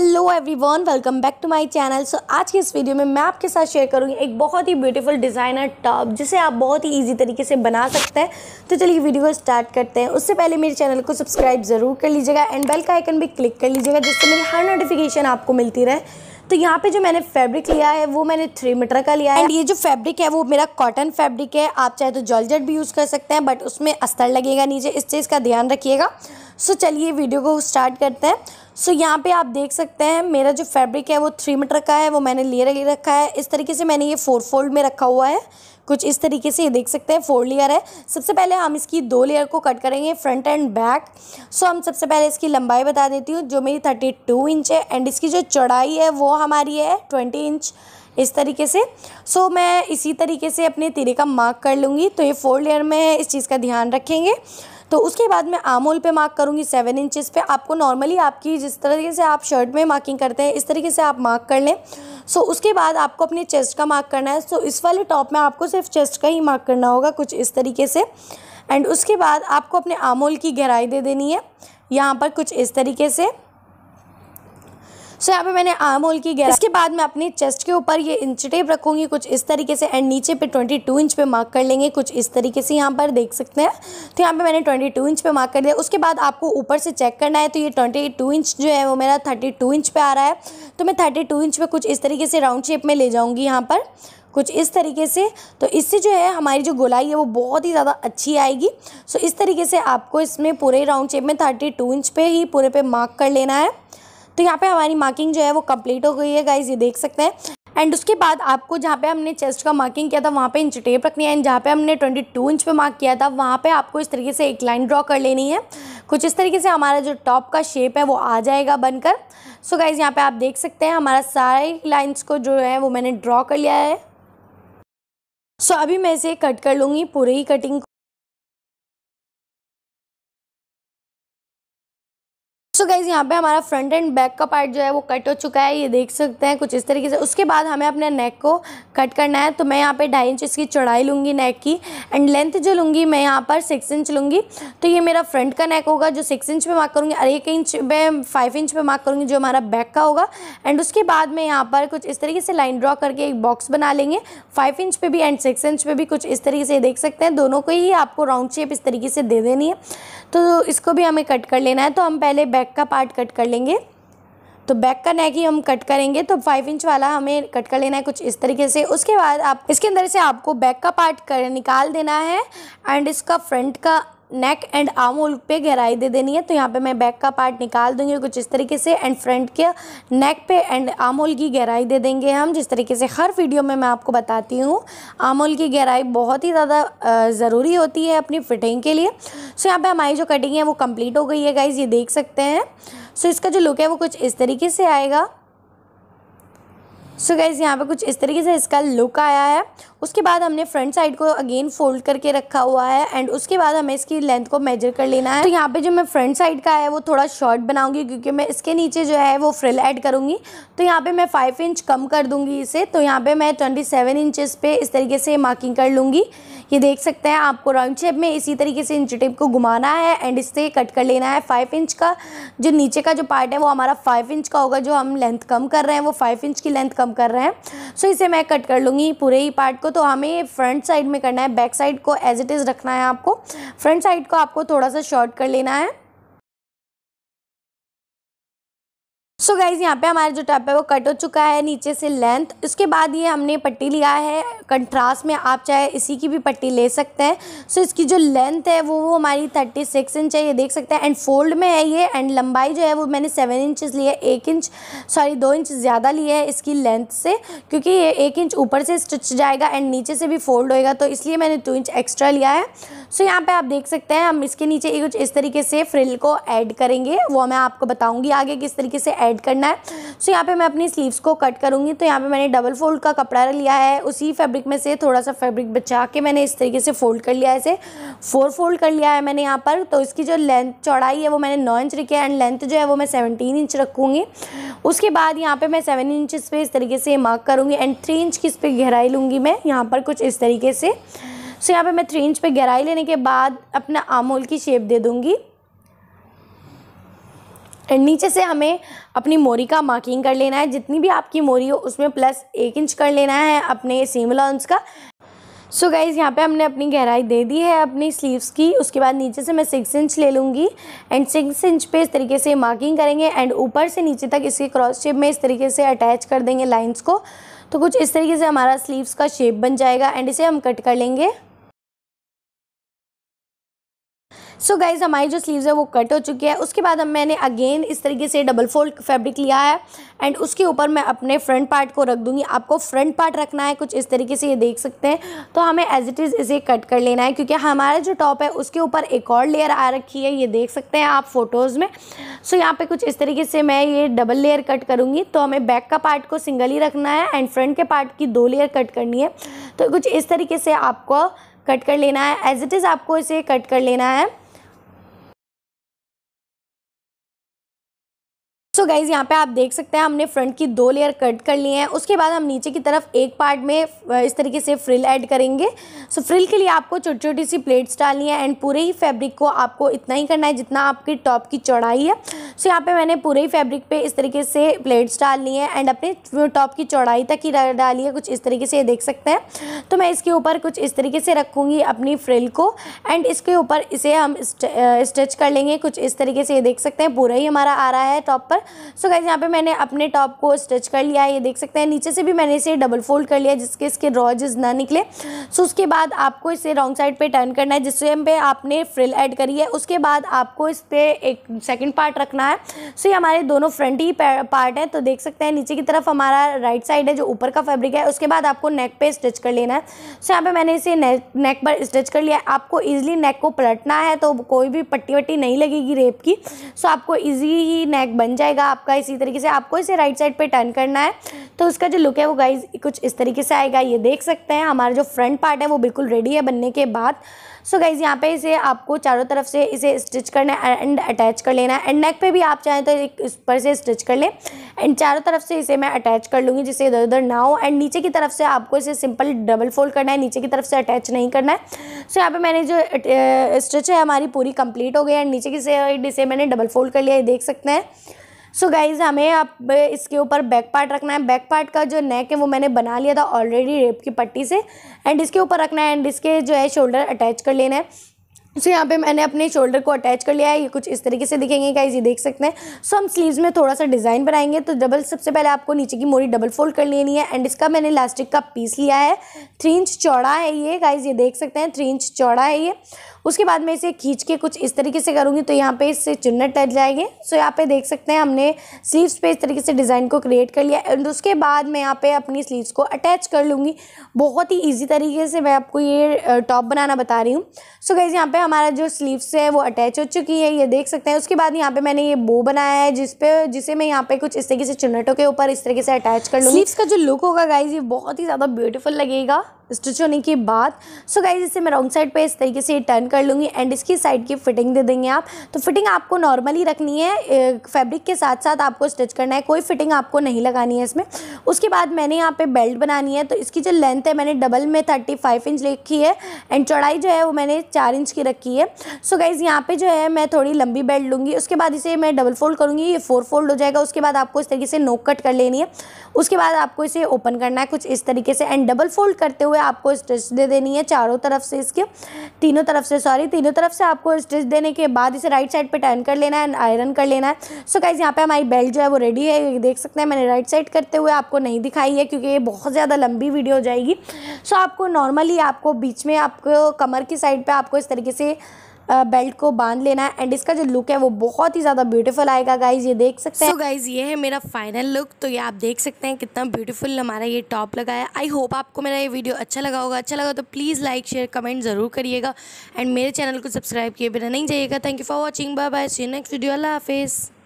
hello everyone welcome back to my channel so आज की इस वीडियो में मैं आपके साथ शेयर करूंगी एक बहुत ही ब्यूटीफुल डिज़ाइनर टॉप जिसे आप बहुत ही इजी तरीके से बना सकते हैं तो चलिए वीडियो को स्टार्ट करते हैं उससे पहले मेरे चैनल को सब्सक्राइब ज़रूर कर लीजिएगा एंड बेल का आइकन भी क्लिक कर लीजिएगा जिससे मेरी हर नोटिफिकेशन आपको मिलती रहे तो यहाँ पे जो मैंने फैब्रिक लिया है वो मैंने थ्री मीटर का लिया है एंड ये जो फैब्रिक है वो मेरा कॉटन फैब्रिक है आप चाहे तो जॉलजेट भी यूज़ कर सकते हैं बट उसमें अस्तर लगेगा नीचे इस चीज़ का ध्यान रखिएगा सो चलिए वीडियो को स्टार्ट करते हैं सो यहाँ पे आप देख सकते हैं मेरा जो फैब्रिक है वो थ्री मीटर का है वो मैंने लेयर ले रखा है इस तरीके से मैंने ये फोर फोल्ड में रखा हुआ है कुछ इस तरीके से ये देख सकते हैं फोर लेयर है सबसे पहले हम इसकी दो लेयर को कट करेंगे फ्रंट एंड बैक सो हम सबसे पहले इसकी लंबाई बता देती हूँ जो मेरी थर्टी टू इंच है एंड इसकी जो चौड़ाई है वो हमारी है ट्वेंटी इंच इस तरीके से सो so, मैं इसी तरीके से अपने तिरे का मार्क कर लूँगी तो ये फोर लेयर में इस चीज़ का ध्यान रखेंगे तो उसके बाद मैं आमोल पे मार्क करूँगी सेवन इंचज़ पे आपको नॉर्मली आपकी जिस तरीके से आप शर्ट में मार्किंग करते हैं इस तरीके से आप मार्क कर लें सो उसके बाद आपको अपने चेस्ट का मार्क करना है सो इस वाले टॉप में आपको सिर्फ चेस्ट का ही मार्क करना होगा कुछ इस तरीके से एंड उसके बाद आपको अपने आमोल की गहराई दे देनी है यहाँ पर कुछ इस तरीके से सो यहाँ पे मैंने आर्म होल की गैस इसके बाद मैं अपने चेस्ट के ऊपर ये इंच टेप रखूंगी कुछ इस तरीके से एंड नीचे पे 22 इंच पे मार्क कर लेंगे कुछ इस तरीके से यहाँ पर देख सकते हैं तो यहाँ पे मैंने 22 इंच पे मार्क कर दिया उसके बाद आपको ऊपर से चेक करना है तो ये 22 इंच जो है वो मेरा 32 इंच पे आ रहा है तो मैं 32 इंच पे कुछ इस तरीके से राउंड शेप में ले जाऊँगी यहाँ पर कुछ इस तरीके से तो इससे जो है हमारी जो गोलाई है वो बहुत ही ज़्यादा अच्छी आएगी सो इस तरीके से आपको इसमें पूरे राउंड शेप में थर्टी टू इंच पे ही पूरे पे मार्क कर लेना है तो यहाँ पे हमारी मार्किंग जो है वो कंप्लीट हो गई है गाइज ये देख सकते हैं एंड उसके बाद आपको जहाँ पे हमने चेस्ट का मार्किंग किया था वहाँ पे इंच टेप रखनी है एंड जहाँ पे हमने 22 इंच पे मार्क किया था वहाँ पे आपको इस तरीके से एक लाइन ड्रॉ कर लेनी है कुछ इस तरीके से हमारा जो टॉप का शेप है वो आ जाएगा बनकर सो गाइज यहाँ पे आप देख सकते हैं हमारा सारे लाइन्स को जो है वो मैंने ड्रॉ कर लिया है सो so, अभी मैं इसे कट कर लूँगी पूरे ही कटिंग सो गाइज़ यहाँ पे हमारा फ्रंट एंड बैक का पार्ट जो है वो कट हो चुका है ये देख सकते हैं कुछ इस तरीके से उसके बाद हमें अपने नेक को कट करना है तो मैं यहाँ पे ढाई इंच इसकी चौड़ाई लूँगी नेक की एंड लेंथ जो लूँगी मैं यहाँ पर सिक्स इंच लूँगी तो ये मेरा फ्रंट का नेक होगा जो सिक्स इंच पे मार्क करूँगी और एक इंच में फाइव इंच पे मार्क करूँगी जो हमारा बैक का होगा एंड उसके बाद मैं यहाँ पर कुछ इस तरीके से लाइन ड्रॉ करके एक बॉक्स बना लेंगे फाइव इंच पे भी एंड सिक्स इंच पे भी कुछ इस तरीके से देख सकते हैं दोनों को ही आपको राउंड शेप इस तरीके से दे देनी है तो इसको भी हमें कट कर लेना है तो हम पहले बैक बैक का पार्ट कट कर लेंगे तो बैक का नेक ही हम कट करेंगे तो फाइव इंच वाला हमें कट कर लेना है कुछ इस तरीके से उसके बाद आप इसके अंदर से आपको बैक का पार्ट कर निकाल देना है एंड इसका फ्रंट का नेक एंड आमूल पे गहराई दे देनी है तो यहाँ पे मैं बैक का पार्ट निकाल दूँगी कुछ इस तरीके से एंड फ्रंट के नेक पे एंड आमूल की गहराई दे देंगे हम जिस तरीके से हर वीडियो में मैं आपको बताती हूँ आमूल की गहराई बहुत ही ज़्यादा ज़रूरी होती है अपनी फिटिंग के लिए सो यहाँ पर हमारी जो कटिंग है वो कम्प्लीट हो गई है गाइज़ ये देख सकते हैं सो इसका जो लुक है वो कुछ इस तरीके से आएगा सो गाइज़ यहाँ पे कुछ इस तरीके से इसका लुक आया है उसके बाद हमने फ्रंट साइड को अगेन फोल्ड करके रखा हुआ है एंड उसके बाद हमें इसकी लेंथ को मेजर कर लेना है तो यहाँ पे जो मैं फ्रंट साइड का है वो थोड़ा शॉर्ट बनाऊंगी क्योंकि मैं इसके नीचे जो है वो फ्रिल ऐड करूँगी तो यहाँ पे मैं फाइव इंच कम कर दूँगी इसे तो यहाँ पर मैं ट्वेंटी सेवन इंचज़ पे इस तरीके से मार्किंग कर लूँगी ये देख सकते हैं आपको राउंड शेप में इसी तरीके से इंच टेप को घुमाना है एंड इससे कट कर लेना है फाइव इंच का जो नीचे का जो पार्ट है वो हमारा फाइव इंच का होगा जो हम लेंथ कम कर रहे हैं वो फाइव इंच की लेंथ कम कर रहे हैं सो इसे मैं कट कर लूँगी पूरे ही पार्ट को तो हमें फ्रंट साइड में करना है बैक साइड को एज इट इज़ रखना है आपको फ्रंट साइड को आपको थोड़ा सा शॉर्ट कर लेना है सो गाइज यहाँ पे हमारा जो टप है वो कट हो चुका है नीचे से लेंथ उसके बाद ये हमने पट्टी लिया है कंट्रास्ट में आप चाहे इसी की भी पट्टी ले सकते हैं सो so, इसकी जो लेंथ है वो वो हमारी थर्टी सिक्स इंच है ये देख सकते हैं एंड फोल्ड में है ये एंड लंबाई जो है वो मैंने सेवन इंचज़ ली है एक इंच सॉरी दो इंच ज़्यादा लिया है इसकी लेंथ से क्योंकि ये एक इंच ऊपर से स्टिच जाएगा एंड नीचे से भी फोल्ड होएगा तो इसलिए मैंने टू इंच एक्स्ट्रा लिया है सो so, यहाँ पर आप देख सकते हैं हम इसके नीचे कुछ इस तरीके से फ्रिल को ऐड करेंगे वो मैं आपको बताऊँगी आगे किस तरीके से एड ऐड करना है सो यहाँ पे मैं अपनी स्लीव्स को कट करूँगी तो यहाँ पे मैंने डबल फोल्ड का कपड़ा लिया है उसी फैब्रिक में से थोड़ा सा फैब्रिक बचा के मैंने इस तरीके से फोल्ड कर लिया है इसे फोर फोल्ड कर लिया है मैंने यहाँ पर तो इसकी जो लेंथ चौड़ाई है वो मैंने नौ इंच रखी है एंड लेंथ जो है वो मैं सेवनटीन इंच रखूँगी उसके बाद यहाँ पर मैं सेवन इंच पर इस तरीके से मार्क करूँगी एंड थ्री इंच की इस पर गहराई लूँगी मैं यहाँ पर कुछ इस तरीके से सो so, यहाँ पे मैं थ्री इंच पे गहराई लेने के बाद अपना आमूल की शेप दे दूँगी एंड नीचे से हमें अपनी मोरी का मार्किंग कर लेना है जितनी भी आपकी मोरी हो उसमें प्लस एक इंच कर लेना है अपने सीम अलाउंस का सो गाइज़ यहाँ पे हमने अपनी गहराई दे दी है अपनी स्लीव्स की उसके बाद नीचे से मैं सिक्स इंच ले लूँगी एंड सिक्स इंच पे इस तरीके से मार्किंग करेंगे एंड ऊपर से नीचे तक इसके क्रॉस शेप में इस तरीके से अटैच कर देंगे लाइन्स को तो कुछ इस तरीके से हमारा स्लीव्स का शेप बन जाएगा एंड इसे हम कट कर लेंगे सो गाइज़ हमारी जो स्लीव्स है वो कट हो चुकी है उसके बाद हम मैंने अगेन इस तरीके से डबल फोल्ड फैब्रिक लिया है एंड उसके ऊपर मैं अपने फ्रंट पार्ट को रख दूँगी आपको फ्रंट पार्ट रखना है कुछ इस तरीके से ये देख सकते हैं तो हमें एज इट इज़ इसे कट कर लेना है क्योंकि हमारा जो टॉप है उसके ऊपर एक और लेयर आ रखी है ये देख सकते हैं आप फ़ोटोज़ में सो यहाँ पर कुछ इस तरीके से मैं ये डबल लेयर कट करूँगी तो हमें बैक का पार्ट को सिंगल ही रखना है एंड फ्रंट के पार्ट की दो लेयर कट करनी है तो कुछ इस तरीके से आपको कट कर लेना है एज इट इज़ आपको इसे कट कर लेना है सो गाइज़ यहाँ पे आप देख सकते हैं हमने फ्रंट की दो लेयर कट कर ली हैं उसके बाद हम नीचे की तरफ एक पार्ट में इस तरीके से फ्रिल ऐड करेंगे सो so, फ्रिल के लिए आपको छोटी छोटी सी प्लेट्स डालनी है एंड पूरे ही फैब्रिक को आपको इतना ही करना है जितना आपकी टॉप की चौड़ाई है सो so, यहाँ पे मैंने पूरे ही फैब्रिक पे इस तरीके से प्लेट्स डाल ली एंड अपने टॉप की चौड़ाई तक ही डाली है कुछ इस तरीके से ये देख सकते हैं तो मैं इसके ऊपर कुछ इस तरीके से रखूँगी अपनी फ्रिल को एंड इसके ऊपर इसे हम स्टिच कर लेंगे कुछ इस तरीके से ये देख सकते हैं पूरा ही हमारा आ रहा है टॉप पर सो गाइज यहाँ पे मैंने अपने टॉप को स्टिच कर लिया है ये देख सकते हैं नीचे से भी मैंने इसे डबल फोल्ड कर लिया जिसके इसके रॉजेज ना निकले सो so उसके बाद आपको इसे रॉन्ग साइड पे टर्न करना है जिससे पे आपने फ्रिल ऐड करी है उसके बाद आपको इस पर एक सेकेंड पार्ट रखना है सो ये हमारे दोनों फ्रंट ही पार्ट है तो देख सकते हैं नीचे की तरफ हमारा राइट साइड है जो ऊपर का फेब्रिक है उसके बाद आपको नेक पे स्टिच कर लेना है सो so यहाँ पे मैंने इसे नेक पर स्टिच कर लिया आपको ईजिली नेक को पलटना है तो कोई भी पट्टी वट्टी नहीं लगेगी रेप की सो so आपको ईजी ही नेक बन जाएगा जाएगा आपका इसी तरीके से आपको इसे राइट साइड पे टर्न करना है तो उसका जो लुक है वो गाइज कुछ इस तरीके से आएगा ये देख सकते हैं हमारा जो फ्रंट पार्ट है वो बिल्कुल रेडी है बनने के बाद सो so गाइज़ यहाँ पे इसे आपको चारों तरफ से इसे स्टिच करना है एंड अटैच कर लेना है एंड नेक पे भी आप चाहें तो एक उस पर से स्टिच कर लें एंड चारों तरफ से इसे मैं अटैच कर लूँगी जिससे इधर उधर ना हो एंड नीचे की तरफ से आपको इसे सिंपल डबल फोल्ड करना है नीचे की तरफ से अटैच नहीं करना है सो so यहाँ पे मैंने जो स्टिच है हमारी पूरी कंप्लीट हो गई एंड नीचे की साइड इसे मैंने डबल फोल्ड कर लिया ये देख सकते हैं सो so गाइज़ हमें अब इसके ऊपर बैक पार्ट रखना है बैक पार्ट का जो नेक है वो मैंने बना लिया था ऑलरेडी रेप की पट्टी से एंड इसके ऊपर रखना है एंड इसके जो है शोल्डर अटैच कर लेना है सो so, यहाँ पे मैंने अपने शोल्डर को अटैच कर लिया है ये कुछ इस तरीके से दिखेंगे गाइज ये देख सकते हैं सो so, हम स्लीव्स में थोड़ा सा डिज़ाइन बनाएंगे तो डबल सबसे पहले आपको नीचे की मोरी डबल फोल्ड कर लेनी है एंड इसका मैंने इलास्टिक का पीस लिया है थ्री इंच चौड़ा है ये गाइज ये देख सकते हैं थ्री इंच चौड़ा है ये उसके बाद मैं इसे खींच के कुछ इस तरीके से करूँगी तो यहाँ पे इससे चुन्नट टच जाएंगे सो यहाँ पे देख सकते हैं हमने स्लीव्स पे इस तरीके से डिज़ाइन को क्रिएट कर लिया एंड उसके बाद मैं यहाँ पे अपनी स्लीव्स को अटैच कर लूँगी बहुत ही ईजी तरीके से मैं आपको ये टॉप बनाना बता रही हूँ सो गैज़ यहाँ पर हमारा जो स्लीव्स है वो अटैच हो चुकी है ये देख सकते हैं उसके बाद यहाँ पर मैंने ये बो बनाया है जिस जिसे मैं यहाँ पर कुछ इस तरीके से चुन्नटों के ऊपर इस तरीके से अटैच कर लूँगी स्लीव्स का जो लुक होगा गाइज ये बहुत ही ज़्यादा ब्यूटीफुल लगेगा स्टिच होने के बाद सो गाइज इसे मैं रॉन्ग साइड पे इस तरीके से टर्न कर लूँगी एंड इसकी साइड की फिटिंग दे देंगे आप तो फिटिंग आपको नॉर्मली रखनी है फैब्रिक के साथ साथ आपको स्टिच करना है कोई फिटिंग आपको नहीं लगानी है इसमें उसके बाद मैंने यहाँ पे बेल्ट बनानी है तो इसकी जो लेंथ है मैंने डबल में थर्टी फाइव इंच रखी है एंड चौड़ाई जो है वो मैंने चार इंच की रखी है सो गाइज़ यहाँ पर जो है मैं थोड़ी लंबी बेल्ट लूँगी उसके बाद इसे मैं डबल फोल्ड करूँगी ये फोर फोल्ड हो जाएगा उसके बाद आपको इस तरीके से नोक कट कर लेनी है उसके बाद आपको इसे ओपन करना है कुछ इस तरीके से एंड डबल फोल्ड करते हुए आपको स्टिच दे देनी है चारों तरफ से इसके तीनों तरफ से सॉरी तीनों तरफ से आपको स्टिच देने के बाद इसे राइट साइड पर टर्न कर लेना है आयरन कर लेना है सो गाइज़ यहाँ पे हमारी बेल्ट जो है वो रेडी है देख सकते हैं मैंने राइट साइड करते हुए आपको नहीं दिखाई है क्योंकि ये बहुत ज़्यादा लंबी वीडियो हो जाएगी सो आपको नॉर्मली आपको बीच में आपको कमर की साइड पर आपको इस तरीके से बेल्ट को बांध लेना है एंड इसका जो लुक है वो बहुत ही ज़्यादा ब्यूटीफुल आएगा गाइज ये देख सकते हैं so, गाइज ये है मेरा फाइनल लुक तो ये आप देख सकते हैं कितना ब्यूटीफुल हमारा ये टॉप लगा है आई होप आपको मेरा ये वीडियो अच्छा लगा होगा अच्छा लगा तो प्लीज़ लाइक शेयर कमेंट ज़रूर करिएगा एंड मेरे चैनल को सब्सक्राइब किए बिना नहीं जाइएगा thank you for watching bye bye see next video अल्लाह हाफिज़